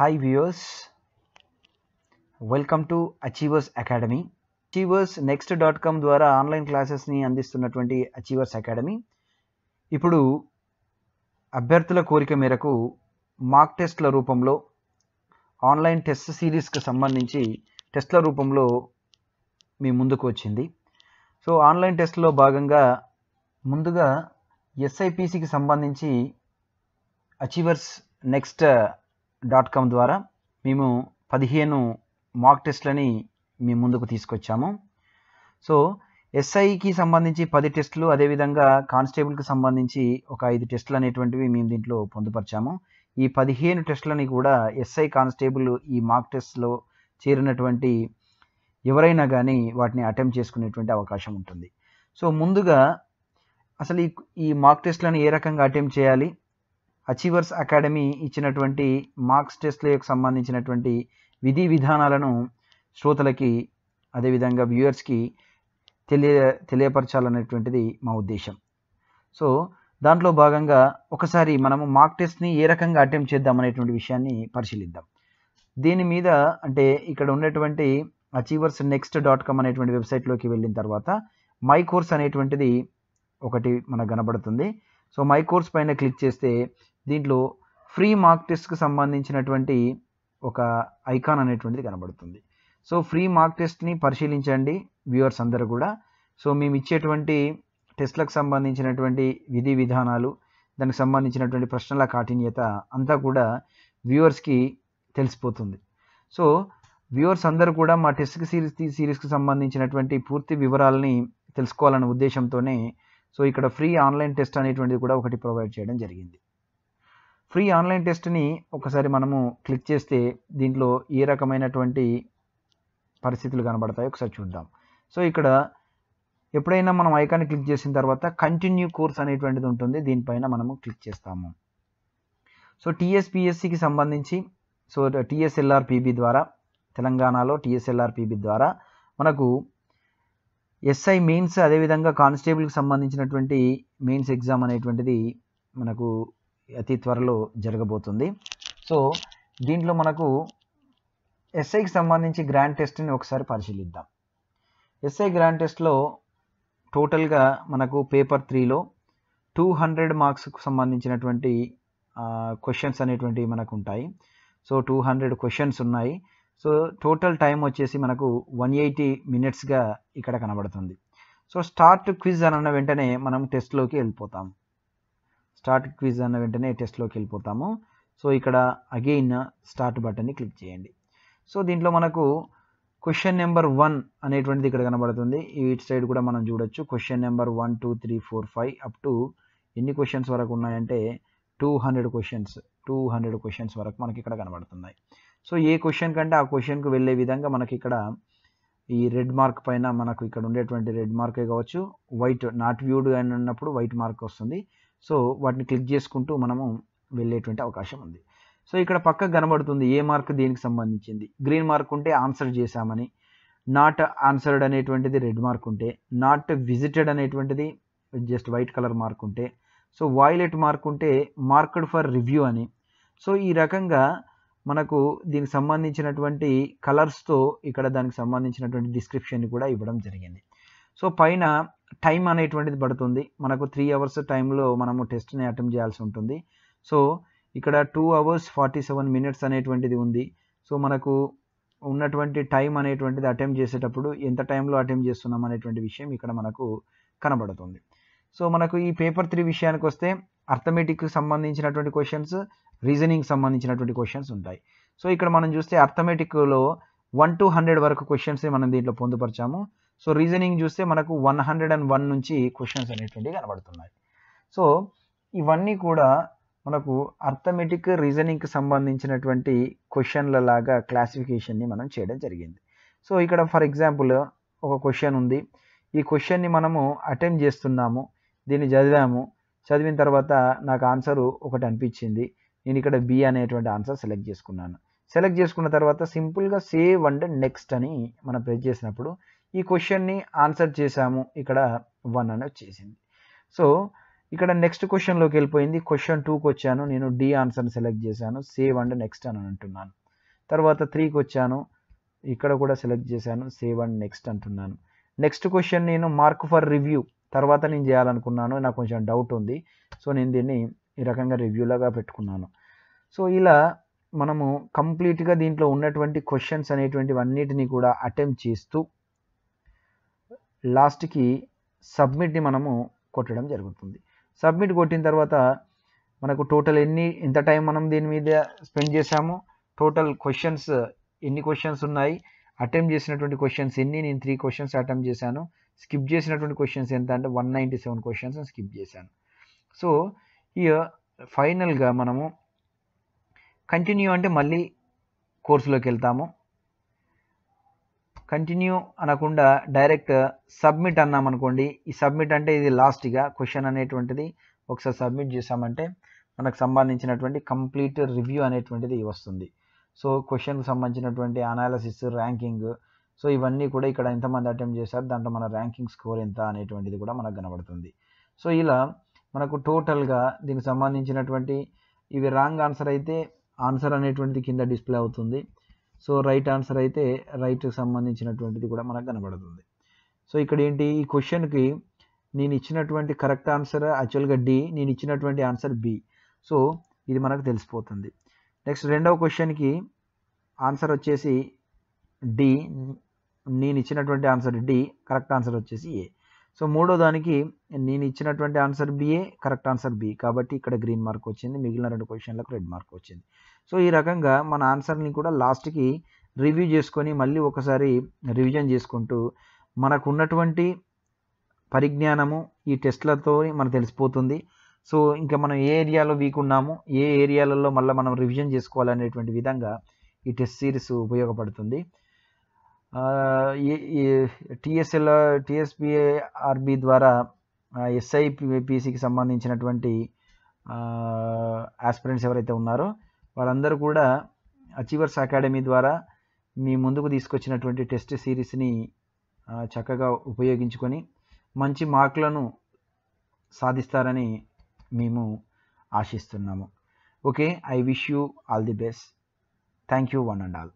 hi viewers welcome to Achievers Academy Achievers Next dot com ద్వారా online క్లాసెస్ని అందిస్తున్నటువంటి Achievers academy ఇప్పుడు అభ్యర్థుల కోరిక మేరకు మాక్ టెస్ట్ల రూపంలో ఆన్లైన్ టెస్ట్ సిరీస్కి సంబంధించి టెస్ట్ల రూపంలో మీ ముందుకు వచ్చింది సో ఆన్లైన్ టెస్ట్లో భాగంగా ముందుగా ఎస్ఐపిసికి సంబంధించి అచీవర్స్ నెక్స్ట్ డాట్ కామ్ ద్వారా మేము పదిహేను మాక్ టెస్ట్లని మీ ముందుకు తీసుకొచ్చాము సో ఎస్ఐకి సంబంధించి పది టెస్టులు అదేవిధంగా కానిస్టేబుల్కి సంబంధించి ఒక ఐదు టెస్టులు అనేటువంటివి మేము దీంట్లో పొందుపరిచాము ఈ పదిహేను టెస్టులని కూడా ఎస్ఐ కానిస్టేబుల్ ఈ మాక్ టెస్ట్లో చేరినటువంటి ఎవరైనా కానీ వాటిని అటెంప్ట్ చేసుకునేటువంటి అవకాశం ఉంటుంది సో ముందుగా అసలు ఈ మాక్ టెస్ట్లను ఏ రకంగా అటెంప్ట్ చేయాలి అచీవర్స్ అకాడమీ ఇచ్చినటువంటి మార్క్స్ టెస్ట్లకు సంబంధించినటువంటి విధి విధానాలను శ్రోతలకి అదేవిధంగా వ్యూయర్స్కి తెలియ తెలియపరచాలనేటువంటిది మా ఉద్దేశం సో దాంట్లో భాగంగా ఒకసారి మనము మార్క్ టెస్ట్ని ఏ రకంగా అటెంప్ట్ చేద్దాం అనేటువంటి విషయాన్ని పరిశీలిద్దాం దీని మీద అంటే ఇక్కడ ఉన్నటువంటి అచీవర్స్ నెక్స్ట్ డాట్ కామ్ అనేటువంటి వెబ్సైట్లోకి వెళ్ళిన తర్వాత మై కోర్స్ అనేటువంటిది ఒకటి మనకు కనబడుతుంది సో మై కోర్స్ పైన క్లిక్ చేస్తే దీంట్లో ఫ్రీ మార్క్ టెస్ట్కి సంబంధించినటువంటి ఒక ఐకాన్ అనేటువంటిది కనబడుతుంది సో ఫ్రీ మార్క్ టెస్ట్ని పరిశీలించండి వ్యూవర్స్ అందరూ కూడా సో మేము ఇచ్చేటువంటి టెస్ట్లకు సంబంధించినటువంటి విధి విధానాలు దానికి సంబంధించినటువంటి ప్రశ్నల కాఠిన్యత అంతా కూడా వ్యూవర్స్కి తెలిసిపోతుంది సో వ్యూవర్స్ అందరూ కూడా మా టెస్ట్కి సిరీస్ సిరీస్కి సంబంధించినటువంటి పూర్తి వివరాలని తెలుసుకోవాలనే ఉద్దేశంతోనే సో ఇక్కడ ఫ్రీ ఆన్లైన్ టెస్ట్ అనేటువంటిది కూడా ఒకటి ప్రొవైడ్ చేయడం జరిగింది ఫ్రీ ఆన్లైన్ టెస్ట్ని ఒకసారి మనము క్లిక్ చేస్తే దీంట్లో ఏ రకమైనటువంటి పరిస్థితులు కనబడతాయి ఒకసారి చూద్దాం సో ఇక్కడ ఎప్పుడైనా మనం ఐకాన్ క్లిక్ చేసిన తర్వాత కంటిన్యూ కోర్స్ అనేటువంటిది ఉంటుంది దీనిపైన మనము క్లిక్ చేస్తాము సో టీఎస్పిఎస్సికి సంబంధించి సో టీఎస్ఎల్ఆర్ పీబీ ద్వారా తెలంగాణలో టీఎస్ఎల్ఆర్ పీబీ ద్వారా మనకు ఎస్ఐ మెయిన్స్ అదేవిధంగా కానిస్టేబుల్కి సంబంధించినటువంటి మెయిన్స్ ఎగ్జామ్ అనేటువంటిది మనకు అతి త్వరలో జరగబోతుంది సో దీంట్లో మనకు ఎస్ఐకి సంబంధించి గ్రాండ్ టెస్ట్ని ఒకసారి పరిశీలిద్దాం ఎస్ఐ గ్రాండ్ టెస్ట్లో టోటల్గా మనకు పేపర్ త్రీలో టూ హండ్రెడ్ మార్క్స్కు సంబంధించినటువంటి క్వశ్చన్స్ అనేటువంటివి మనకు ఉంటాయి సో టూ హండ్రెడ్ క్వశ్చన్స్ ఉన్నాయి సో టోటల్ టైం వచ్చేసి మనకు వన్ ఎయిటీ మినిట్స్గా ఇక్కడ కనబడుతుంది సో స్టార్ట్ క్విజ్ అన్న వెంటనే మనం టెస్ట్లోకి వెళ్ళిపోతాం స్టార్ట్ క్విజ్ అన్న వెంటనే టెస్ట్లోకి వెళ్ళిపోతాము సో ఇక్కడ అగెయిన్ స్టార్ట్ బటన్ని క్లిక్ చేయండి సో దీంట్లో మనకు క్వశ్చన్ నెంబర్ వన్ అనేటువంటిది ఇక్కడ కనబడుతుంది ఇటు సైడ్ కూడా మనం చూడొచ్చు question number one two three four five up to ఎన్ని క్వశ్చన్స్ వరకు ఉన్నాయంటే two hundred questions two hundred questions వరకు మనకి ఇక్కడ కనబడుతున్నాయి సో ఏ క్వశ్చన్ కంటే ఆ క్వశ్చన్కు వెళ్ళే విధంగా మనకి ఇక్కడ ఈ రెడ్ మార్క్ పైన మనకు ఇక్కడ ఉండేటువంటి రెడ్ మార్కే కావచ్చు వైట్ నాట్ వ్యూడ్ అని ఉన్నప్పుడు వైట్ మార్క్ వస్తుంది సో వాటిని క్లిక్ చేసుకుంటూ మనము వెళ్ళేటువంటి అవకాశం ఉంది సో ఇక్కడ పక్కకు కనబడుతుంది ఏ మార్క్ దీనికి సంబంధించింది గ్రీన్ మార్క్ ఉంటే ఆన్సర్ చేశామని నాట్ ఆన్సర్డ్ అనేటువంటిది రెడ్ మార్క్ ఉంటే నాట్ విజిటెడ్ అనేటువంటిది జస్ట్ వైట్ కలర్ మార్క్ ఉంటే సో వాయిలెట్ మార్క్ ఉంటే మార్క్డ్ ఫర్ రివ్యూ అని సో ఈ రకంగా మనకు దీనికి సంబంధించినటువంటి కలర్స్తో ఇక్కడ దానికి సంబంధించినటువంటి డిస్క్రిప్షన్ కూడా ఇవ్వడం జరిగింది సో పైన టైం అనేటువంటిది పడుతుంది మనకు త్రీ అవర్స్ టైంలో మనము టెస్ట్ని అటెంప్ట్ చేయాల్సి ఉంటుంది సో ఇక్కడ two hours forty seven minutes అనేటువంటిది ఉంది సో మనకు ఉన్నటువంటి టైం అనేటువంటిది అటెంప్ట్ చేసేటప్పుడు ఎంత టైంలో అటెంప్ట్ చేస్తున్నాం అనేటువంటి విషయం ఇక్కడ మనకు కనబడుతుంది సో మనకు ఈ పేపర్ త్రీ విషయానికి వస్తే అర్థమెటిక్కి సంబంధించినటువంటి క్వశ్చన్స్ రీజనింగ్ సంబంధించినటువంటి క్వశ్చన్స్ ఉంటాయి సో ఇక్కడ మనం చూస్తే అర్థమెటిక్లో వన్ టు హండ్రెడ్ వరకు క్వశ్చన్స్ని మనం దీంట్లో పొందుపరిచాము సో రీజనింగ్ చూస్తే మనకు వన్ హండ్రెడ్ అండ్ వన్ నుంచి క్వశ్చన్స్ అనేటువంటివి కనబడుతున్నాయి సో ఇవన్నీ కూడా మనకు అర్థమెటిక్ రీజనింగ్కి సంబంధించినటువంటి క్వశ్చన్ల లాగా క్లాసిఫికేషన్ని మనం చేయడం జరిగింది సో ఇక్కడ ఫర్ ఎగ్జాంపుల్ ఒక క్వశ్చన్ ఉంది ఈ క్వశ్చన్ని మనము అటెంప్ట్ చేస్తున్నాము దీన్ని చదివాము చదివిన తర్వాత నాకు ఆన్సర్ ఒకటి అనిపించింది నేను ఇక్కడ బి అనేటువంటి ఆన్సర్ సెలెక్ట్ చేసుకున్నాను సెలెక్ట్ చేసుకున్న తర్వాత సింపుల్గా సేవ్ అండ్ నెక్స్ట్ అని మనం ప్రెస్ చేసినప్పుడు ఈ క్వశ్చన్ని ఆన్సర్ చేశాము ఇక్కడ వన్ అని వచ్చేసింది సో ఇక్కడ నెక్స్ట్ క్వశ్చన్లోకి వెళ్ళిపోయింది క్వశ్చన్ టూకి వచ్చాను నేను డి ఆన్సర్ని సెలెక్ట్ చేశాను సేవ్ అండ్ నెక్స్ట్ అని అంటున్నాను తర్వాత త్రీకి వచ్చాను ఇక్కడ కూడా సెలెక్ట్ చేశాను సేవ్ అండ్ నెక్స్ట్ అంటున్నాను నెక్స్ట్ క్వశ్చన్ నేను మార్క్ ఫర్ రివ్యూ తర్వాత నేను చేయాలనుకున్నాను నాకు కొంచెం డౌట్ ఉంది సో నేను దీన్ని ఈ రకంగా రివ్యూలాగా పెట్టుకున్నాను సో ఇలా మనము కంప్లీట్గా దీంట్లో ఉన్నటువంటి క్వశ్చన్స్ అన్నిటినీ కూడా అటెంప్ట్ చేస్తూ లాస్ట్కి సబ్మిట్ని మనము కొట్టడం జరుగుతుంది సబ్మిట్ కొట్టిన తర్వాత మనకు టోటల్ ఎన్ని ఎంత టైం మనం దీని మీద స్పెండ్ చేశాము టోటల్ క్వశ్చన్స్ ఎన్ని క్వశ్చన్స్ ఉన్నాయి అటెంప్ట్ చేసినటువంటి క్వశ్చన్స్ ఎన్ని నేను త్రీ క్వశ్చన్స్ అటెంప్ట్ చేశాను స్కిప్ చేసినటువంటి క్వశ్చన్స్ ఎంత అంటే one ninety seven questions skip చేశాను సో ఇక ఫైనల్గా మనము కంటిన్యూ అంటే మళ్ళీ కోర్సులోకి వెళ్తాము కంటిన్యూ అనకుండా డైరెక్ట్ సబ్మిట్ అన్నామనుకోండి ఈ సబ్మిట్ అంటే ఇది లాస్ట్ క్వశ్చన్ అనేటువంటిది ఒకసారి సబ్మిట్ చేసామంటే మనకు సంబంధించినటువంటి కంప్లీట్ రివ్యూ అనేటువంటిది వస్తుంది సో క్వశ్చన్కి సంబంధించినటువంటి అనాలసిస్ ర్యాంకింగ్ సో ఇవన్నీ కూడా ఇక్కడ ఎంతమంది అటెంప్ట్ చేశారు దాంట్లో మన ర్యాంకింగ్ స్కోర్ ఎంత అనేటువంటిది కూడా మనకు కనబడుతుంది సో ఇలా మనకు టోటల్గా దీనికి సంబంధించినటువంటి ఇవి రాంగ్ ఆన్సర్ అయితే ఆన్సర్ అనేటువంటిది కింద డిస్ప్లే అవుతుంది సో రైట్ ఆన్సర్ అయితే రైట్కి సంబంధించినటువంటిది కూడా మనకు కనబడుతుంది సో ఇక్కడ ఏంటి ఈ క్వశ్చన్కి నేను ఇచ్చినటువంటి కరెక్ట్ ఆన్సర్ యాక్చువల్గా డి నేను ఇచ్చినటువంటి ఆన్సర్ బి సో ఇది మనకు తెలిసిపోతుంది నెక్స్ట్ రెండవ క్వశ్చన్కి ఆన్సర్ వచ్చేసి డి నేను ఇచ్చినటువంటి ఆన్సర్ డి కరెక్ట్ ఆన్సర్ వచ్చేసి ఏ సో మూడో దానికి నేను ఇచ్చినటువంటి answer B A correct answer B కాబట్టి ఇక్కడ గ్రీన్ మార్క్ వచ్చింది మిగిలిన రెండు క్వశ్చన్లకు రెడ్ మార్క్ వచ్చింది సో ఈ రకంగా మన ఆన్సర్ని కూడా లాస్ట్కి రివ్యూ చేసుకొని మళ్ళీ ఒకసారి రివిజన్ చేసుకుంటూ మనకు ఉన్నటువంటి పరిజ్ఞానము ఈ టెస్ట్లతో మన తెలిసిపోతుంది సో ఇంకా మనం ఏ ఏరియాలో వీక్ ఉన్నాము ఏ ఏరియాలలో మళ్ళీ మనం రివిజన్ చేసుకోవాలనేటువంటి విధంగా ఈ టెస్ట్ సిరీస్ ఉపయోగపడుతుంది టిఎస్ఎల్ టిఎస్పిఆర్బి ద్వారా ఎస్ఐ పిసికి సంబంధించినటువంటి ఆస్పిరెంట్స్ ఎవరైతే ఉన్నారో వారందరూ కూడా అచీవర్స్ అకాడమీ ద్వారా మీ ముందుకు తీసుకొచ్చినటువంటి టెస్ట్ సిరీస్ని చక్కగా ఉపయోగించుకొని మంచి మార్కులను సాధిస్తారని మేము ఆశిస్తున్నాము okay I wish you all the best thank you one and all